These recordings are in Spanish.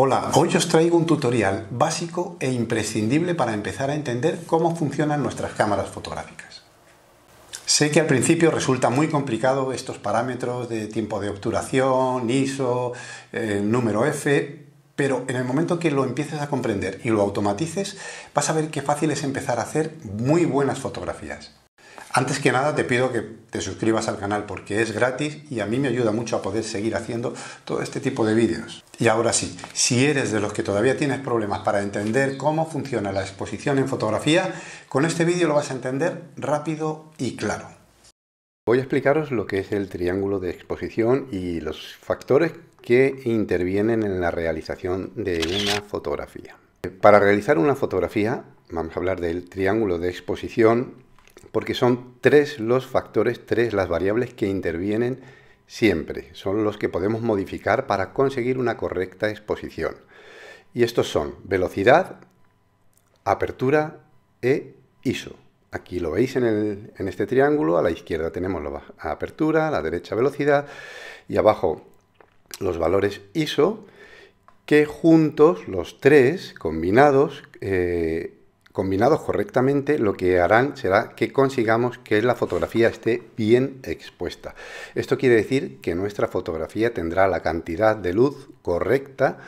Hola, hoy os traigo un tutorial básico e imprescindible para empezar a entender cómo funcionan nuestras cámaras fotográficas. Sé que al principio resulta muy complicado estos parámetros de tiempo de obturación, ISO, eh, número F, pero en el momento que lo empieces a comprender y lo automatices, vas a ver qué fácil es empezar a hacer muy buenas fotografías. Antes que nada te pido que te suscribas al canal porque es gratis y a mí me ayuda mucho a poder seguir haciendo todo este tipo de vídeos. Y ahora sí, si eres de los que todavía tienes problemas para entender cómo funciona la exposición en fotografía, con este vídeo lo vas a entender rápido y claro. Voy a explicaros lo que es el triángulo de exposición y los factores que intervienen en la realización de una fotografía. Para realizar una fotografía, vamos a hablar del triángulo de exposición porque son tres los factores, tres las variables que intervienen siempre, son los que podemos modificar para conseguir una correcta exposición. Y estos son velocidad, apertura e ISO. Aquí lo veis en, este triángulo, a la izquierda tenemos la apertura, a la derecha velocidad y abajo los valores ISO, que juntos, los tres combinados, eh, Combinados correctamente, lo que harán será que consigamos que la fotografía esté bien expuesta. Esto quiere decir que nuestra fotografía tendrá la cantidad de luz correcta,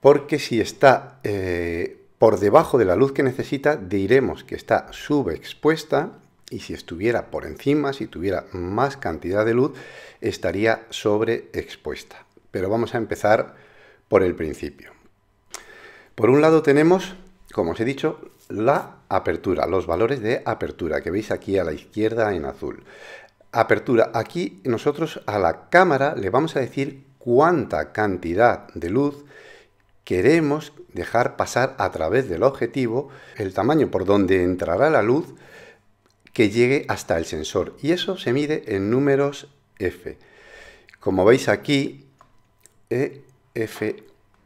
porque si está eh, por debajo de la luz que necesita, diremos que está subexpuesta y si estuviera por encima, si tuviera más cantidad de luz, estaría sobreexpuesta. Pero vamos a empezar por el principio. Por un lado tenemos, como os he dicho, la apertura, los valores de apertura que veis aquí a la izquierda en azul. Apertura, aquí nosotros a la cámara le vamos a decir cuánta cantidad de luz queremos dejar pasar a través del objetivo, el tamaño por donde entrará la luz que llegue hasta el sensor. Y eso se mide en números F. Como veis aquí, EF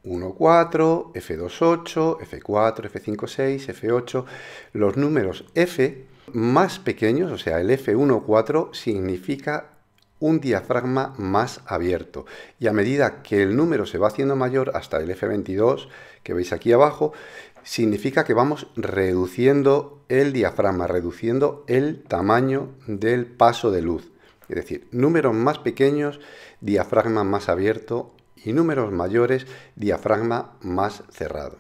1, f 28 F4, f 56 F8. Los números F más pequeños, o sea, el f 14 significa un diafragma más abierto. Y a medida que el número se va haciendo mayor hasta el F22, que veis aquí abajo, significa que vamos reduciendo el diafragma, reduciendo el tamaño del paso de luz. Es decir, números más pequeños, diafragma más abierto y números mayores, diafragma más cerrado.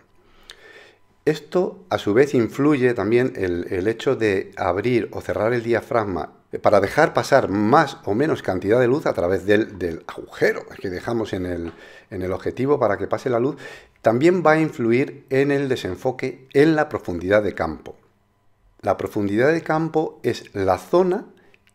Esto a su vez influye también el, el hecho de abrir o cerrar el diafragma para dejar pasar más o menos cantidad de luz a través del, agujero que dejamos en el, en el, objetivo para que pase la luz, también va a influir en el desenfoque en la profundidad de campo. La profundidad de campo es la zona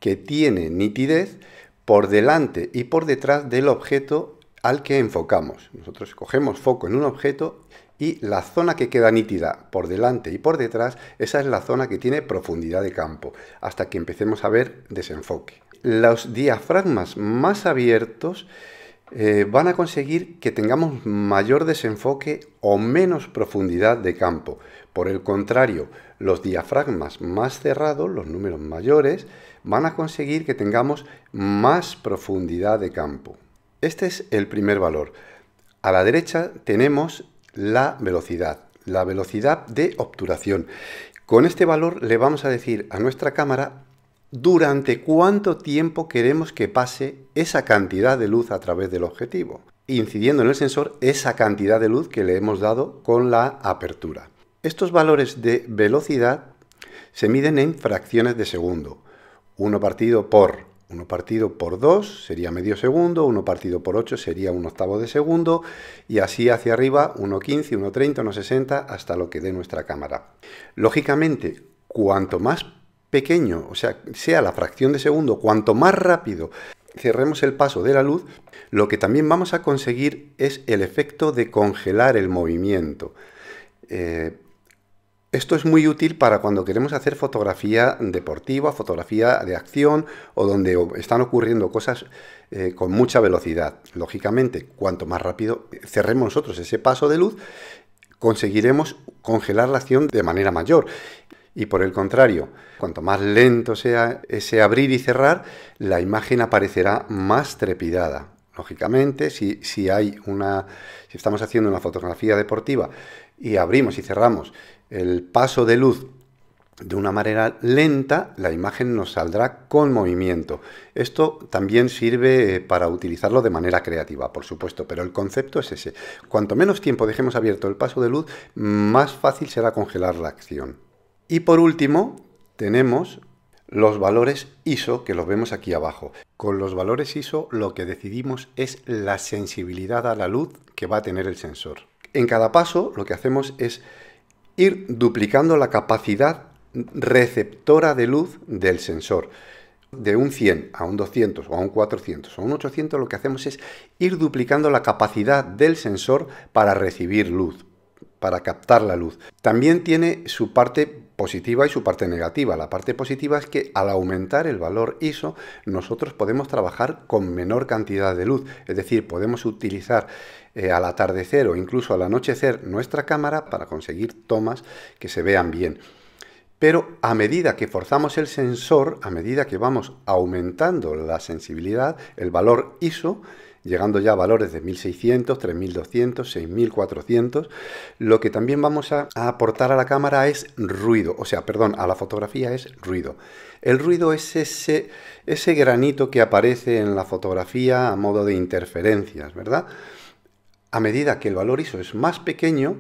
que tiene nitidez por delante y por detrás del objeto al que enfocamos. Nosotros cogemos foco en un objeto y la zona que queda nítida por delante y por detrás, esa es la zona que tiene profundidad de campo, hasta que empecemos a ver desenfoque. Los diafragmas más abiertos eh, van a conseguir que tengamos mayor desenfoque o menos profundidad de campo. Por el contrario, los diafragmas más cerrados, los números mayores, van a conseguir que tengamos más profundidad de campo. Este es el primer valor. A la derecha tenemos la velocidad, la velocidad de obturación. Con este valor le vamos a decir a nuestra cámara durante cuánto tiempo queremos que pase esa cantidad de luz a través del objetivo, incidiendo en el sensor esa cantidad de luz que le hemos dado con la apertura. Estos valores de velocidad se miden en fracciones de segundo. Uno partido por 1 partido por 2 sería medio segundo, 1 partido por 8 sería un octavo de segundo, y así hacia arriba 1,15, 1,30, 1,60 hasta lo que dé nuestra cámara. Lógicamente, cuanto más pequeño, o sea, sea la fracción de segundo, cuanto más rápido cerremos el paso de la luz, lo que también vamos a conseguir es el efecto de congelar el movimiento. Eh, esto es muy útil para cuando queremos hacer fotografía deportiva, fotografía de acción o donde están ocurriendo cosas eh, con mucha velocidad. Lógicamente, cuanto más rápido eh, cerremos nosotros ese paso de luz, conseguiremos congelar la acción de manera mayor. Y por el contrario, cuanto más lento sea ese abrir y cerrar, la imagen aparecerá más trepidada. Lógicamente, si hay una. si estamos haciendo una fotografía deportiva y abrimos y cerramos el paso de luz de una manera lenta, la imagen nos saldrá con movimiento. Esto también sirve eh, para utilizarlo de manera creativa, por supuesto, pero el concepto es ese. Cuanto menos tiempo dejemos abierto el paso de luz, más fácil será congelar la acción. Y por último, tenemos los valores ISO que los vemos aquí abajo. Con los valores ISO lo que decidimos es la sensibilidad a la luz que va a tener el sensor. En cada paso lo que hacemos es ir duplicando la capacidad receptora de luz del sensor. De un 100 a un 200 o a un 400 o a un 800 lo que hacemos es ir duplicando la capacidad del sensor para recibir luz, para captar la luz. También tiene su parte positiva y su parte negativa. La parte positiva es que al aumentar el valor ISO nosotros podemos trabajar con menor cantidad de luz, es decir, podemos utilizar eh, al atardecer o incluso al anochecer nuestra cámara para conseguir tomas que se vean bien. Pero a medida que forzamos el sensor, a medida que vamos aumentando la sensibilidad, el valor ISO, llegando ya a valores de 1.600, 3.200, 6.400. Lo que también vamos a, aportar a la cámara es ruido, o sea, perdón, a la fotografía es ruido. El ruido es ese, ese granito que aparece en la fotografía a modo de interferencias, ¿verdad? A medida que el valor ISO es más pequeño,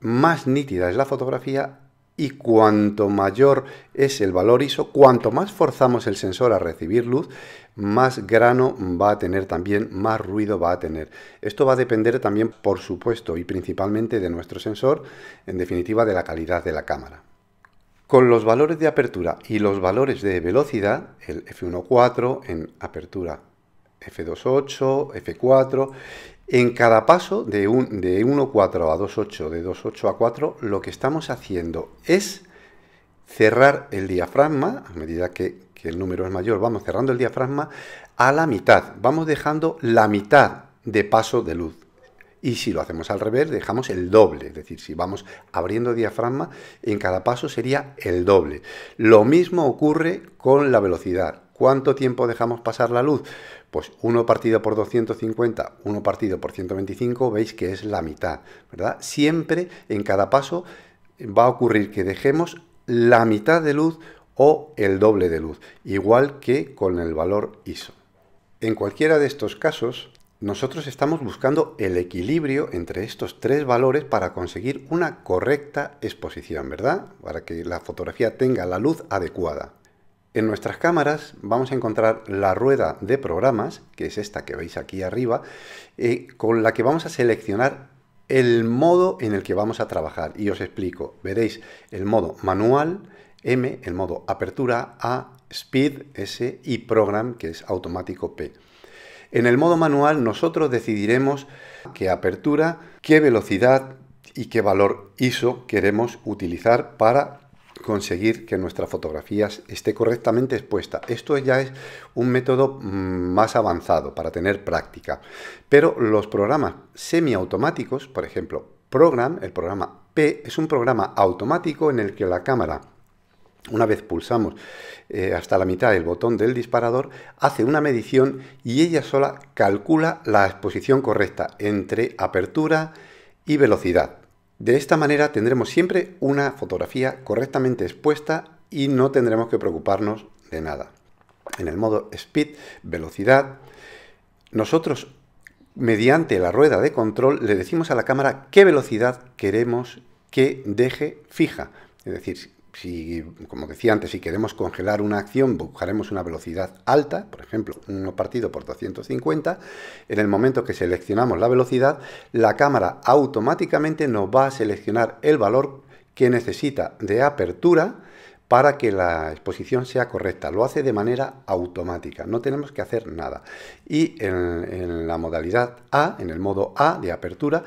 más nítida es la fotografía y cuanto mayor es el valor ISO, cuanto más forzamos el sensor a recibir luz, más grano va a tener también, más ruido va a tener. Esto va a depender también, por supuesto, y principalmente de nuestro sensor, en definitiva de la calidad de la cámara. Con los valores de apertura y los valores de velocidad, el F1.4 en apertura F2.8, F4 en cada paso de, un, de 1.4 a 2.8, de 2.8 a 4, lo que estamos haciendo es cerrar el diafragma, a medida que, que, el número es mayor, vamos cerrando el diafragma a la mitad, vamos dejando la mitad de paso de luz. Y si lo hacemos al revés, dejamos el doble, es decir, si vamos abriendo diafragma, en cada paso sería el doble. Lo mismo ocurre con la velocidad. ¿Cuánto tiempo dejamos pasar la luz? Pues uno partido por 250, 1 partido por 125, veis que es la mitad, ¿verdad? Siempre en cada paso va a ocurrir que dejemos la mitad de luz o el doble de luz, igual que con el valor ISO. En cualquiera de estos casos, nosotros estamos buscando el equilibrio entre estos tres valores para conseguir una correcta exposición, ¿verdad? Para que la fotografía tenga la luz adecuada. En nuestras cámaras vamos a encontrar la rueda de programas, que es esta que veis aquí arriba, eh, con la que vamos a seleccionar el modo en el que vamos a trabajar. Y os explico, veréis el modo manual, M, el modo apertura, A, Speed, S y Program, que es automático P. En el modo manual nosotros decidiremos qué apertura, qué velocidad y qué valor ISO queremos utilizar para conseguir que nuestra fotografía esté correctamente expuesta. Esto ya es un método mm, más avanzado para tener práctica. Pero los programas semiautomáticos, por ejemplo, Program, el programa P, es un programa automático en el que la cámara una vez pulsamos eh, hasta la mitad el botón del disparador, hace una medición y ella sola calcula la exposición correcta entre apertura y velocidad. De esta manera tendremos siempre una fotografía correctamente expuesta y no tendremos que preocuparnos de nada. En el modo Speed, velocidad, nosotros mediante la rueda de control le decimos a la cámara qué velocidad queremos que deje fija. Es decir, si, como decía antes, si queremos congelar una acción, buscaremos una velocidad alta, por ejemplo, uno partido por 250. En el momento que seleccionamos la velocidad, la cámara automáticamente nos va a seleccionar el valor que necesita de apertura para que la exposición sea correcta. Lo hace de manera automática, no tenemos que hacer nada. Y en, en la modalidad A, en el modo A de apertura,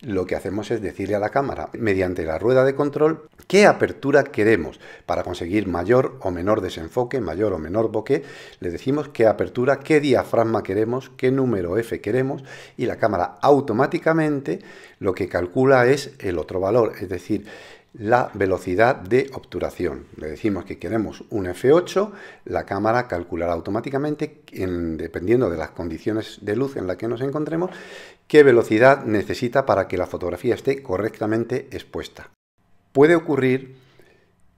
lo que hacemos es decirle a la cámara, mediante la rueda de control, qué apertura queremos para conseguir mayor o menor desenfoque, mayor o menor bokeh. Le decimos qué apertura, qué diafragma queremos, qué número F queremos y la cámara automáticamente lo que calcula es el otro valor, es decir, la velocidad de obturación. Le decimos que queremos un F8, la cámara calculará automáticamente, dependiendo de las condiciones de luz en la que nos encontremos, qué velocidad necesita para que la fotografía esté correctamente expuesta. Puede ocurrir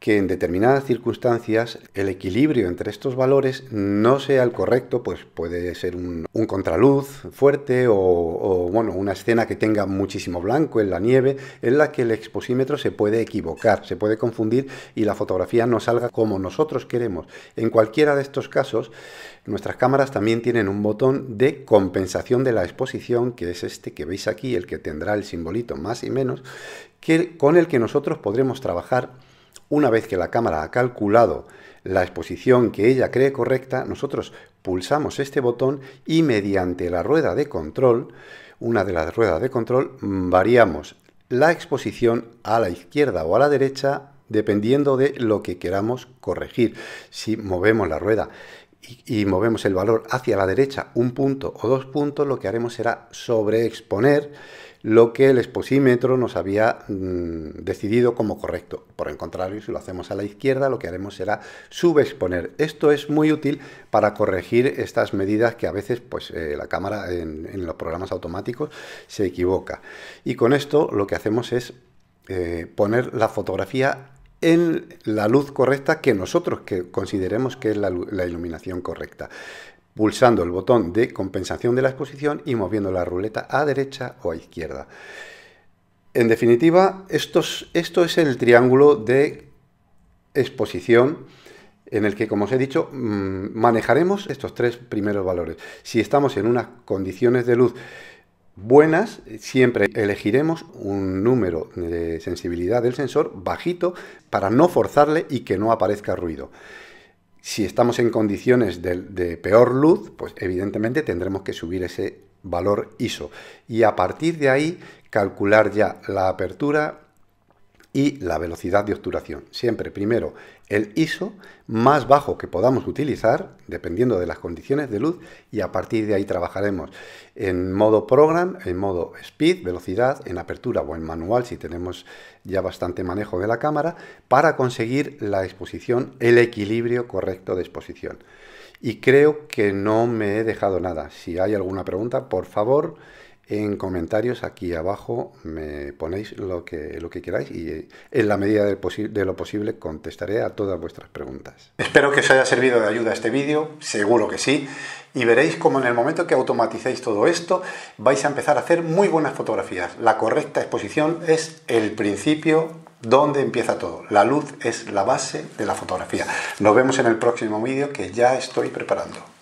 que en determinadas circunstancias el equilibrio entre estos valores no sea el correcto, pues puede ser un, contraluz fuerte o, bueno, una escena que tenga muchísimo blanco en la nieve, en la que el exposímetro se puede equivocar, se puede confundir y la fotografía no salga como nosotros queremos. En cualquiera de estos casos, nuestras cámaras también tienen un botón de compensación de la exposición, que es este que veis aquí, el que tendrá el simbolito más y menos, que, con el que nosotros podremos trabajar una vez que la cámara ha calculado la exposición que ella cree correcta, nosotros pulsamos este botón y mediante la rueda de control, una de las ruedas de control, variamos la exposición a la izquierda o a la derecha dependiendo de lo que queramos corregir. Si movemos la rueda y, movemos el valor hacia la derecha un punto o dos puntos, lo que haremos será sobreexponer lo que el exposímetro nos había mm, decidido como correcto. Por el contrario, si lo hacemos a la izquierda, lo que haremos será subexponer. Esto es muy útil para corregir estas medidas que a veces pues, eh, la cámara en, los programas automáticos se equivoca. Y con esto lo que hacemos es eh, poner la fotografía en la luz correcta que nosotros que consideremos que es la, iluminación correcta pulsando el botón de compensación de la exposición y moviendo la ruleta a derecha o a izquierda. En definitiva, esto es el triángulo de exposición en el que, como os he dicho, mm, manejaremos estos tres primeros valores. Si estamos en unas condiciones de luz buenas, siempre elegiremos un número de sensibilidad del sensor bajito para no forzarle y que no aparezca ruido. Si estamos en condiciones de, peor luz, pues evidentemente tendremos que subir ese valor ISO y a partir de ahí calcular ya la apertura, y la velocidad de obturación. Siempre primero el ISO más bajo que podamos utilizar, dependiendo de las condiciones de luz, y a partir de ahí trabajaremos en modo program, en modo speed, velocidad, en apertura o en manual si tenemos ya bastante manejo de la cámara, para conseguir la exposición, el equilibrio correcto de exposición. Y creo que no me he dejado nada. Si hay alguna pregunta, por favor, en comentarios aquí abajo me ponéis lo que, lo que queráis y eh, en la medida de, de lo posible contestaré a todas vuestras preguntas. Espero que os haya servido de ayuda este vídeo, seguro que sí, y veréis como en el momento que automaticéis todo esto vais a empezar a hacer muy buenas fotografías. La correcta exposición es el principio donde empieza todo. La luz es la base de la fotografía. Nos vemos en el próximo vídeo que ya estoy preparando.